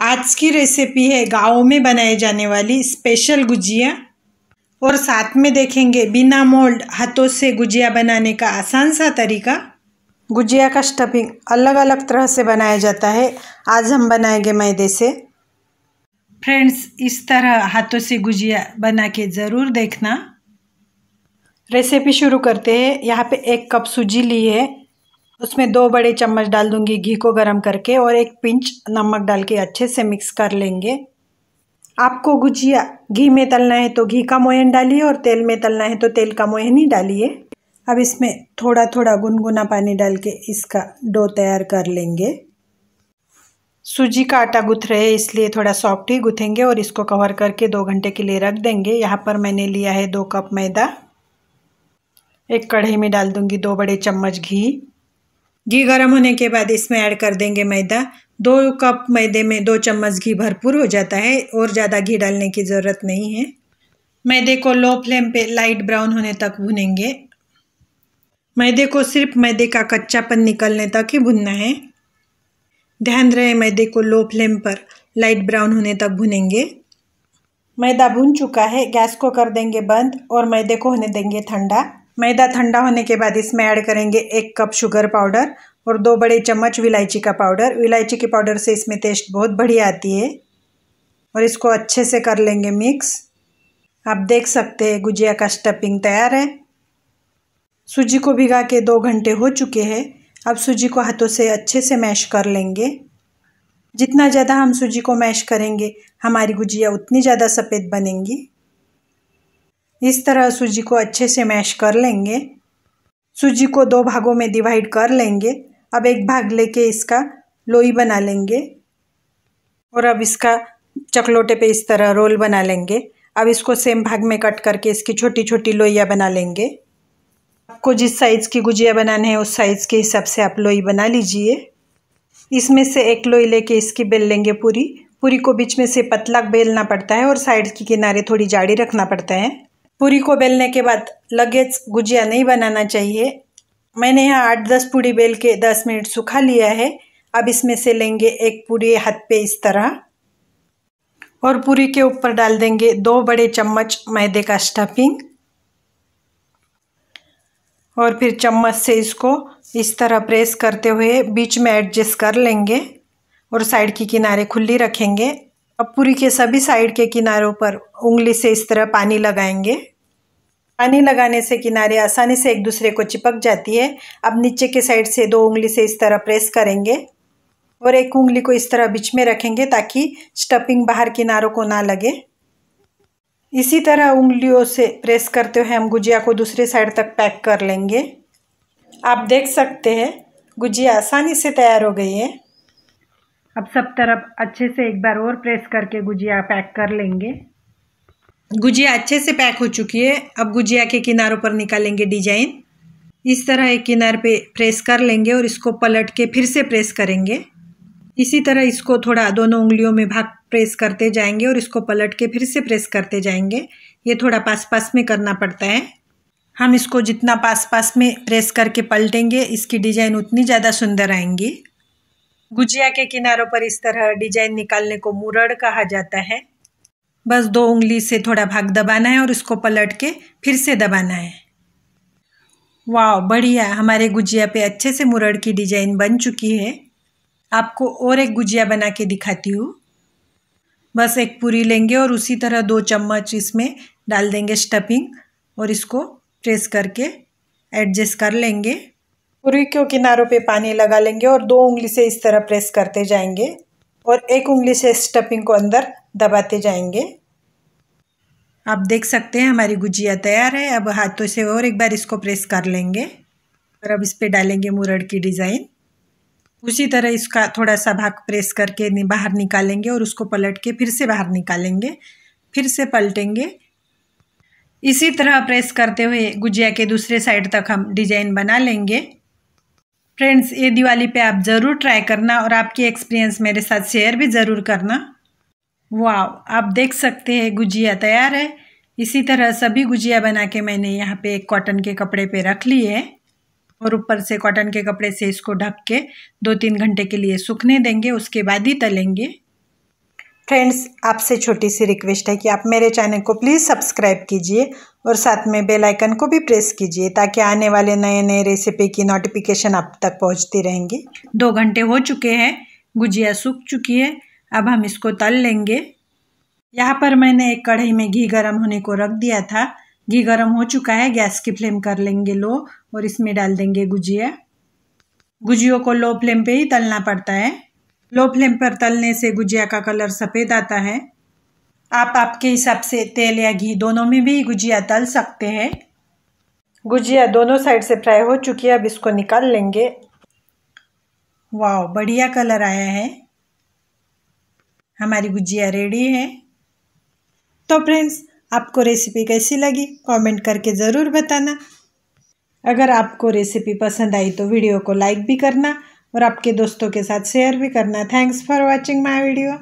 आज की रेसिपी है गाँव में बनाए जाने वाली स्पेशल गुजिया और साथ में देखेंगे बिना मोल्ड हाथों से गुजिया बनाने का आसान सा तरीका गुजिया का स्टफिंग अलग अलग तरह से बनाया जाता है आज हम बनाएंगे मैदे से फ्रेंड्स इस तरह हाथों से गुजिया बना के ज़रूर देखना रेसिपी शुरू करते हैं यहाँ पे एक कप सूजी ली है उसमें दो बड़े चम्मच डाल दूंगी घी को गरम करके और एक पिंच नमक डाल के अच्छे से मिक्स कर लेंगे आपको गुजिया घी में तलना है तो घी का मोयन डालिए और तेल में तलना है तो तेल का मोयन ही डालिए अब इसमें थोड़ा थोड़ा गुनगुना पानी डाल के इसका डो तैयार कर लेंगे सूजी का आटा गुथ रहे इसलिए थोड़ा सॉफ्ट ही गुथेंगे और इसको कवर करके दो घंटे के लिए रख देंगे यहाँ पर मैंने लिया है दो कप मैदा एक कढ़ाई में डाल दूंगी दो बड़े चम्मच घी घी गर्म होने के बाद इसमें ऐड कर देंगे मैदा दो कप मैदे में दो चम्मच घी भरपूर हो जाता है और ज़्यादा घी डालने की ज़रूरत नहीं है मैदे को लो फ्लेम पे लाइट ब्राउन होने तक भुनेंगे मैदे को सिर्फ मैदे का कच्चापन निकलने तक ही भुनना है ध्यान रहे मैदे को लो फ्लेम पर लाइट ब्राउन होने तक भुनेंगे मैदा भुन चुका है गैस को कर देंगे बंद और मैदे को होने देंगे ठंडा मैदा ठंडा होने के बाद इसमें ऐड करेंगे एक कप शुगर पाउडर और दो बड़े चम्मच विलायची का पाउडर विलायची के पाउडर से इसमें टेस्ट बहुत बढ़िया आती है और इसको अच्छे से कर लेंगे मिक्स आप देख सकते हैं गुजिया का स्टफिंग तैयार है सूजी को भिगा के दो घंटे हो चुके हैं अब सूजी को हाथों से अच्छे से मैश कर लेंगे जितना ज़्यादा हम सूजी को मैश करेंगे हमारी गुजिया उतनी ज़्यादा सफ़ेद बनेंगी इस तरह सूजी को अच्छे से मैश कर लेंगे सूजी को दो भागों में डिवाइड कर लेंगे अब एक भाग लेके इसका लोई बना लेंगे और अब इसका चकलोटे पे इस तरह रोल बना लेंगे अब इसको सेम भाग में कट करके इसकी छोटी छोटी लोइयाँ बना लेंगे आपको जिस साइज़ की गुजिया बनानी है उस साइज़ के हिसाब से आप लोई बना लीजिए इसमें से एक लोई लेके इसकी बेल लेंगे पूरी पूरी को बीच में से पतला बेलना पड़ता है और साइड के किनारे थोड़ी जाड़ी रखना पड़ता है पूरी को बेलने के बाद लगेज़ गुजिया नहीं बनाना चाहिए मैंने यहाँ आठ दस पूड़ी बेल के दस मिनट सूखा लिया है अब इसमें से लेंगे एक पूरी हाथ पे इस तरह और पूरी के ऊपर डाल देंगे दो बड़े चम्मच मैदे का स्टफिंग और फिर चम्मच से इसको इस तरह प्रेस करते हुए बीच में एडजस्ट कर लेंगे और साइड की किनारे खुली रखेंगे अब पूरी के सभी साइड के किनारों पर उंगली से इस तरह पानी लगाएंगे पानी लगाने से किनारे आसानी से एक दूसरे को चिपक जाती है अब नीचे के साइड से दो उंगली से इस तरह प्रेस करेंगे और एक उंगली को इस तरह बीच में रखेंगे ताकि स्टफिंग बाहर किनारों को ना लगे इसी तरह उंगलियों से प्रेस करते हुए हम गुजिया को दूसरे साइड तक पैक कर लेंगे आप देख सकते हैं गुजिया आसानी से तैयार हो गई है अब सब तरफ अच्छे से एक बार और प्रेस करके गुजिया पैक कर लेंगे गुजिया अच्छे से पैक हो चुकी है अब गुजिया के किनारों पर निकालेंगे डिजाइन इस तरह एक किनार पे प्रेस कर लेंगे और इसको पलट के फिर से प्रेस करेंगे इसी तरह इसको थोड़ा दोनों उंगलियों में भाग प्रेस करते जाएंगे और इसको पलट के फिर से प्रेस करते जाएंगे ये थोड़ा पास पास में करना पड़ता है हम इसको जितना पास पास में प्रेस करके पलटेंगे इसकी डिज़ाइन उतनी ज़्यादा सुंदर आएंगी गुजिया के किनारों पर इस तरह डिजाइन निकालने को मुरड़ कहा जाता है बस दो उंगली से थोड़ा भाग दबाना है और उसको पलट के फिर से दबाना है वाह बढ़िया हमारे गुजिया पे अच्छे से मुरड़ की डिजाइन बन चुकी है आपको और एक गुजिया बना के दिखाती हूँ बस एक पूरी लेंगे और उसी तरह दो चम्मच इसमें डाल देंगे स्टफिंग और इसको प्रेस करके एडजस्ट कर लेंगे पुरी के किनारों पे पानी लगा लेंगे और दो उंगली से इस तरह प्रेस करते जाएंगे और एक उंगली से स्टफिंग को अंदर दबाते जाएंगे आप देख सकते हैं हमारी गुजिया तैयार है अब हाथों से और एक बार इसको प्रेस कर लेंगे और अब इस पर डालेंगे मुरड़ की डिज़ाइन उसी तरह इसका थोड़ा सा भाग प्रेस करके बाहर निकालेंगे और उसको पलट के फिर से बाहर निकालेंगे फिर से पलटेंगे इसी तरह प्रेस करते हुए गुजिया के दूसरे साइड तक हम डिजाइन बना लेंगे फ्रेंड्स ये दिवाली पे आप ज़रूर ट्राई करना और आपकी एक्सपीरियंस मेरे साथ शेयर भी ज़रूर करना वाह आप देख सकते हैं गुजिया तैयार है इसी तरह सभी गुजिया बना के मैंने यहाँ पे कॉटन के कपड़े पे रख लिए है और ऊपर से कॉटन के कपड़े से इसको ढक के दो तीन घंटे के लिए सूखने देंगे उसके बाद ही तलेंगे फ्रेंड्स आपसे छोटी सी रिक्वेस्ट है कि आप मेरे चैनल को प्लीज़ सब्सक्राइब कीजिए और साथ में बेल आइकन को भी प्रेस कीजिए ताकि आने वाले नए नए रेसिपी की नोटिफिकेशन आप तक पहुंचती रहेंगी दो घंटे हो चुके हैं गुजिया सूख चुकी है अब हम इसको तल लेंगे यहाँ पर मैंने एक कढ़ाई में घी गर्म होने को रख दिया था घी गर्म हो चुका है गैस की फ्लेम कर लेंगे लो और इसमें डाल देंगे गुजिया गुजियों को लो फ्लेम पर ही तलना पड़ता है लो फ्लेम पर तलने से गुजिया का कलर सफ़ेद आता है आप आपके हिसाब से तेल या घी दोनों में भी गुजिया तल सकते हैं गुजिया दोनों साइड से फ्राई हो चुकी है अब इसको निकाल लेंगे वाह बढ़िया कलर आया है हमारी गुजिया रेडी है तो फ्रेंड्स आपको रेसिपी कैसी लगी कमेंट करके ज़रूर बताना अगर आपको रेसिपी पसंद आई तो वीडियो को लाइक भी करना और आपके दोस्तों के साथ शेयर भी करना thanks for watching my video